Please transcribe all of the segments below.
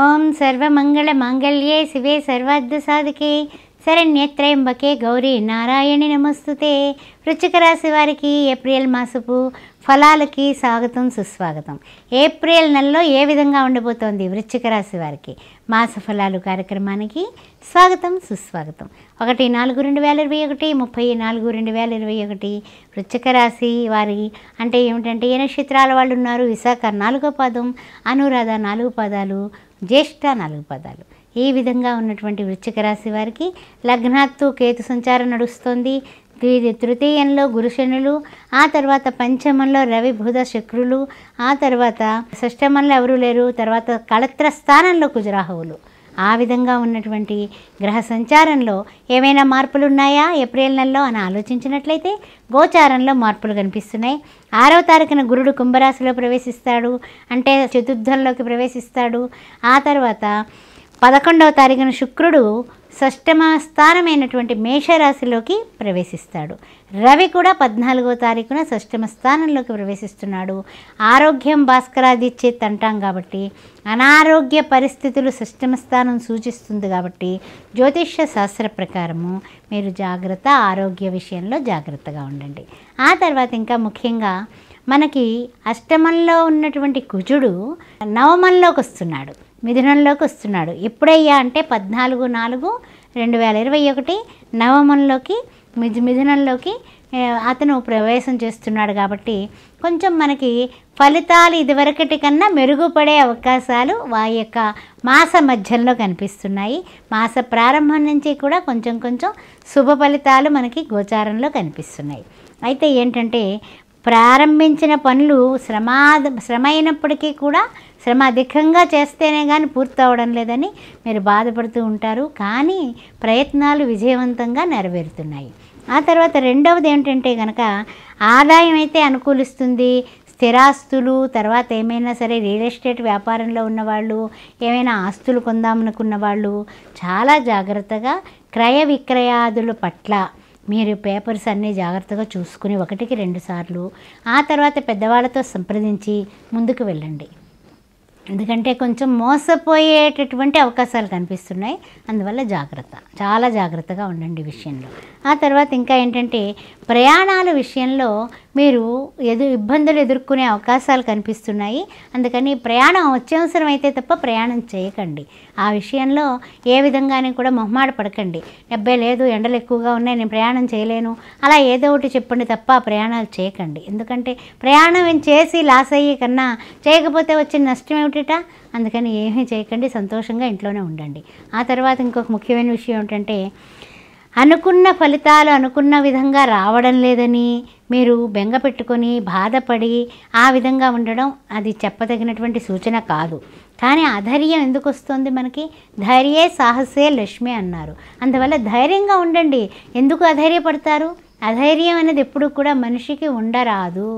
ఓం మాంగళ్యే శివే సర్వార్థ సాధకే శరణ్యత్రయంబకే గౌరీ నారాయణి నమస్తుతే వృచ్చిక రాశి వారికి ఏప్రిల్ మాసపు ఫలాలకి స్వాగతం సుస్వాగతం ఏప్రిల్ నెలలో ఏ విధంగా ఉండబోతోంది వృచ్చిక రాశి వారికి మాస ఫలాలు కార్యక్రమానికి స్వాగతం సుస్వాగతం ఒకటి నాలుగు రెండు వేల ఇరవై ఒకటి ముప్పై నాలుగు రెండు వేల ఇరవై ఒకటి వృచ్చిక రాశి వారి అంటే ఏమిటంటే ఏ నక్షత్రాల వాళ్ళు ఉన్నారు విశాఖ నాలుగో పాదం అనురాధ నాలుగు పాదాలు జ్యేష్ఠ నాలుగు పదాలు ఈ విధంగా ఉన్నటువంటి వృశ్చిక రాశి వారికి లగ్నాత్తు కేతు సంచారం నడుస్తుంది తృతీయంలో గురుశనులు ఆ తర్వాత పంచమంలో రవి బుధ శుక్రులు ఆ తర్వాత షష్టమంలో ఎవరు లేరు తర్వాత కళత్ర స్థానంలో కుజరాహువులు ఆ విధంగా ఉన్నటువంటి గ్రహ సంచారంలో ఏమైనా మార్పులు ఉన్నాయా ఏప్రిల్ నెలలో అని ఆలోచించినట్లయితే గోచారంలో మార్పులు కనిపిస్తున్నాయి ఆరవ తారీఖున గురుడు కుంభరాశిలో ప్రవేశిస్తాడు అంటే చతుర్థంలోకి ప్రవేశిస్తాడు ఆ తర్వాత పదకొండవ తారీఖున శుక్రుడు షష్టమ స్థానమైనటువంటి మేషరాశిలోకి ప్రవేశిస్తాడు రవి కూడా పద్నాలుగో తారీఖున షష్టమ స్థానంలోకి ప్రవేశిస్తున్నాడు ఆరోగ్యం భాస్కరాదిచ్చేత్ అంటాం కాబట్టి అనారోగ్య పరిస్థితులు షష్టమ స్థానం సూచిస్తుంది కాబట్టి జ్యోతిష్య శాస్త్ర ప్రకారము మీరు జాగ్రత్త ఆరోగ్య విషయంలో జాగ్రత్తగా ఉండండి ఆ తర్వాత ఇంకా ముఖ్యంగా మనకి అష్టమంలో ఉన్నటువంటి కుజుడు నవమంలోకి వస్తున్నాడు మిథునంలోకి వస్తున్నాడు ఎప్పుడయ్యా అంటే పద్నాలుగు నాలుగు రెండు వేల ఇరవై ఒకటి నవమంలోకి మిథు మిథునంలోకి అతను ప్రవేశం చేస్తున్నాడు కాబట్టి కొంచెం మనకి ఫలితాలు ఇదివరకటి కన్నా మెరుగుపడే అవకాశాలు వా యొక్క మాస మధ్యలో కనిపిస్తున్నాయి మాస ప్రారంభం నుంచి కూడా కొంచెం కొంచెం శుభ ఫలితాలు మనకి గోచారంలో కనిపిస్తున్నాయి అయితే ఏంటంటే ప్రారంభించిన పనులు శ్రమాద శ్రమ అయినప్పటికీ కూడా శ్రమ అధికంగా చేస్తేనే కానీ పూర్తవడం లేదని మీరు బాధపడుతూ ఉంటారు కానీ ప్రయత్నాలు విజయవంతంగా నెరవేరుతున్నాయి ఆ తర్వాత రెండవది ఏంటంటే కనుక ఆదాయం అయితే అనుకూలిస్తుంది స్థిరాస్తులు తర్వాత ఏమైనా సరే రియల్ ఎస్టేట్ వ్యాపారంలో ఉన్నవాళ్ళు ఏమైనా ఆస్తులు కొందామనుకున్న వాళ్ళు చాలా జాగ్రత్తగా క్రయ విక్రయాదుల పట్ల మీరు పేపర్స్ అన్నీ జాగ్రత్తగా చూసుకుని ఒకటికి రెండు సార్లు ఆ తర్వాత పెద్దవాళ్ళతో సంప్రదించి ముందుకు వెళ్ళండి ఎందుకంటే కొంచెం మోసపోయేటటువంటి అవకాశాలు కనిపిస్తున్నాయి అందువల్ల జాగ్రత్త చాలా జాగ్రత్తగా ఉండండి విషయంలో ఆ తర్వాత ఇంకా ఏంటంటే ప్రయాణాల విషయంలో మీరు ఎదు ఇబ్బందులు ఎదుర్కొనే అవకాశాలు కనిపిస్తున్నాయి అందుకని ప్రయాణం అయితే తప్ప ప్రయాణం చేయకండి ఆ విషయంలో ఏ విధంగానే కూడా మొహమాట పడకండి డెబ్బై లేదు ఎండలు ఎక్కువగా ఉన్నాయి నేను ప్రయాణం చేయలేను అలా ఏదో ఒకటి చెప్పండి తప్ప ప్రయాణాలు చేయకండి ఎందుకంటే ప్రయాణం చేసి లాస్ అయ్యే కన్నా చేయకపోతే వచ్చిన నష్టం ఉంటుట అందుకని ఏమీ చేయకండి సంతోషంగా ఇంట్లోనే ఉండండి ఆ తర్వాత ఇంకొక ముఖ్యమైన విషయం ఏంటంటే అనుకున్న ఫలితాలు అనుకున్న విధంగా రావడం లేదని మీరు బెంగ పెట్టుకొని బాధపడి ఆ విధంగా ఉండడం అది చెప్పదగినటువంటి సూచన కాదు కానీ అధైర్యం ఎందుకు వస్తుంది మనకి ధైర్యే సాహసే లక్ష్మి అన్నారు అందువల్ల ధైర్యంగా ఉండండి ఎందుకు అధైర్యపడతారు అధైర్యం అనేది ఎప్పుడు కూడా మనిషికి ఉండరాదు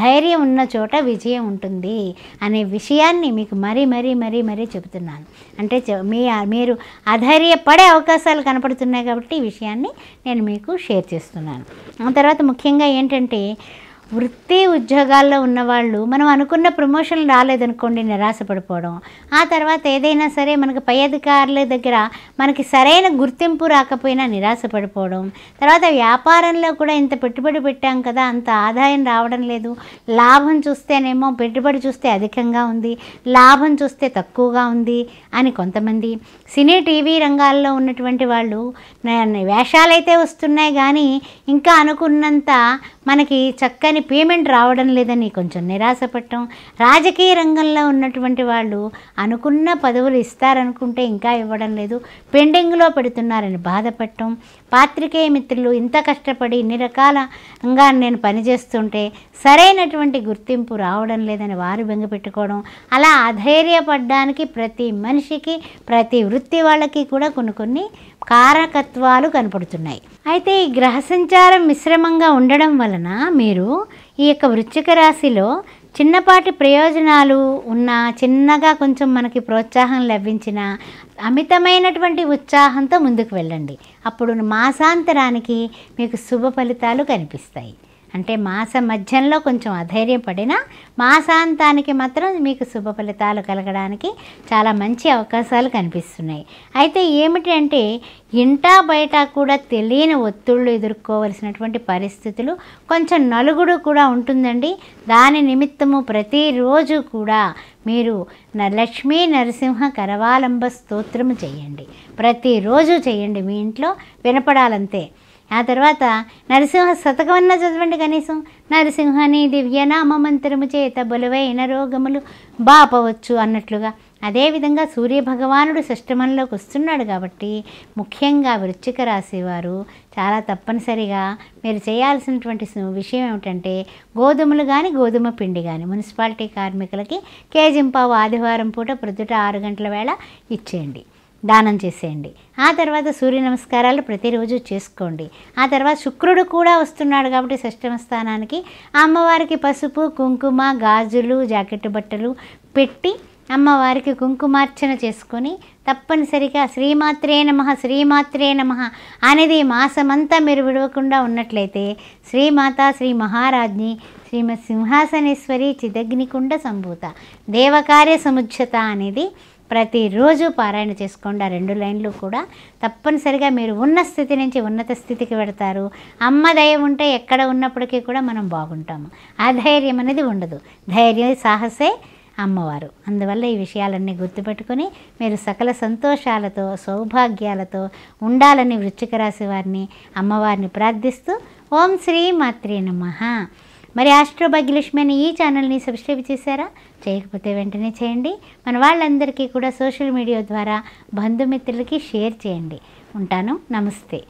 ధైర్యం ఉన్న చోట విజయం ఉంటుంది అనే విషయాన్ని మీకు మరీ మరీ మరీ మరీ చెబుతున్నాను అంటే మీ మీరు అధైర్యపడే అవకాశాలు కనపడుతున్నాయి కాబట్టి ఈ విషయాన్ని నేను మీకు షేర్ చేస్తున్నాను ఆ తర్వాత ముఖ్యంగా ఏంటంటే వృత్తి ఉద్యోగాల్లో ఉన్నవాళ్ళు మనం అనుకున్న ప్రమోషన్లు రాలేదనుకోండి నిరాశపడిపోవడం ఆ తర్వాత ఏదైనా సరే మనకు పై అధికారుల దగ్గర మనకి సరైన గుర్తింపు రాకపోయినా నిరాశపడిపోవడం తర్వాత వ్యాపారంలో కూడా ఇంత పెట్టుబడి పెట్టాం కదా అంత ఆదాయం రావడం లేదు లాభం చూస్తేనేమో పెట్టుబడి చూస్తే అధికంగా ఉంది లాభం చూస్తే తక్కువగా ఉంది అని కొంతమంది సినీ టీవీ రంగాల్లో ఉన్నటువంటి వాళ్ళు వేషాలైతే వస్తున్నాయి కానీ ఇంకా అనుకున్నంత మనకి చక్కని పేమెంట్ రావడం లేదని కొంచెం నిరాశపడటం రాజకీయ రంగంలో ఉన్నటువంటి వాళ్ళు అనుకున్న పదవులు ఇస్తారనుకుంటే ఇంకా ఇవ్వడం లేదు పెండింగ్లో పెడుతున్నారని బాధపడటం పాత్రికేయ మిత్రులు ఇంత కష్టపడి ఇన్ని రకాలంగా నేను పనిచేస్తుంటే సరైనటువంటి గుర్తింపు రావడం లేదని వారు బెంగపెట్టుకోవడం అలా అధైర్యపడడానికి ప్రతి మనిషికి ప్రతి వృత్తి వాళ్ళకి కూడా కొన్ని కొన్ని కారకత్వాలు కనపడుతున్నాయి అయితే ఈ గ్రహ సంచారం మిశ్రమంగా ఉండడం వలన మీరు ఈ యొక్క వృశ్చిక రాశిలో చిన్నపాటి ప్రయోజనాలు ఉన్నా చిన్నగా కొంచెం మనకి ప్రోత్సాహం లభించిన అమితమైనటువంటి ఉత్సాహంతో ముందుకు వెళ్ళండి అప్పుడు మాసాంతరానికి మీకు శుభ ఫలితాలు కనిపిస్తాయి అంటే మాస మధ్యంలో కొంచెం అధైర్యం పడినా మాసాంతానికి మాత్రం మీకు శుభ ఫలితాలు కలగడానికి చాలా మంచి అవకాశాలు కనిపిస్తున్నాయి అయితే ఏమిటంటే ఇంటా బయట కూడా తెలియని ఒత్తిళ్ళు ఎదుర్కోవలసినటువంటి పరిస్థితులు కొంచెం నలుగుడు కూడా ఉంటుందండి దాని నిమిత్తము ప్రతిరోజు కూడా మీరు లక్ష్మీ నరసింహ కరవాలంబ స్తోత్రము చేయండి ప్రతిరోజు చేయండి మీ ఇంట్లో వినపడాలంతే ఆ తర్వాత నరసింహ శతకమన్న చదవండి కనీసం నరసింహని దివ్యనామ మంత్రము చేత బలువైన రోగములు బాపవచ్చు అన్నట్లుగా అదేవిధంగా సూర్యభగవానుడు షష్టమంలోకి వస్తున్నాడు కాబట్టి ముఖ్యంగా వృచ్చిక రాశి వారు చాలా తప్పనిసరిగా మీరు చేయాల్సినటువంటి విషయం ఏమిటంటే గోధుమలు కానీ గోధుమ పిండి కానీ మున్సిపాలిటీ కార్మికులకి కేజింపావు ఆదివారం పూట ప్రొద్దుట ఆరు గంటల వేళ ఇచ్చేయండి దానం చేసేయండి ఆ తర్వాత సూర్య నమస్కారాలు ప్రతిరోజు చేసుకోండి ఆ తర్వాత శుక్రుడు కూడా వస్తున్నాడు కాబట్టి షష్టమ స్థానానికి అమ్మవారికి పసుపు కుంకుమ గాజులు జాకెట్ బట్టలు పెట్టి అమ్మవారికి కుంకుమార్చన చేసుకొని తప్పనిసరిగా శ్రీమాత్రే నమ శ్రీమాత్రే నమ అనేది మాసమంతా మీరు విడవకుండా ఉన్నట్లయితే శ్రీమాత శ్రీ మహారాజ్ని శ్రీమత్ సింహాసనేశ్వరి చిదగ్నికుండ సంభూత దేవకార్య సముచ్చత అనేది ప్రతిరోజు పారాయణ చేసుకోండి ఆ రెండు లైన్లు కూడా తప్పనిసరిగా మీరు ఉన్న స్థితి నుంచి ఉన్నత స్థితికి పెడతారు అమ్మ దయ ఉంటే ఎక్కడ ఉన్నప్పటికీ కూడా మనం బాగుంటాము ఆ ధైర్యం అనేది ఉండదు ధైర్యం సాహసే అమ్మవారు అందువల్ల ఈ విషయాలన్నీ గుర్తుపెట్టుకుని మీరు సకల సంతోషాలతో సౌభాగ్యాలతో ఉండాలని వృచ్చిక రాశి వారిని అమ్మవారిని ప్రార్థిస్తూ ఓం శ్రీ మాత్రే నమ మరి ఆస్ట్రో భాగ్యలక్ష్మి అనే ఈ ఛానల్ని సబ్స్క్రైబ్ చేశారా చేయకపోతే వెంటనే చేయండి మన వాళ్ళందరికీ కూడా సోషల్ మీడియా ద్వారా బంధుమిత్రులకి షేర్ చేయండి ఉంటాను నమస్తే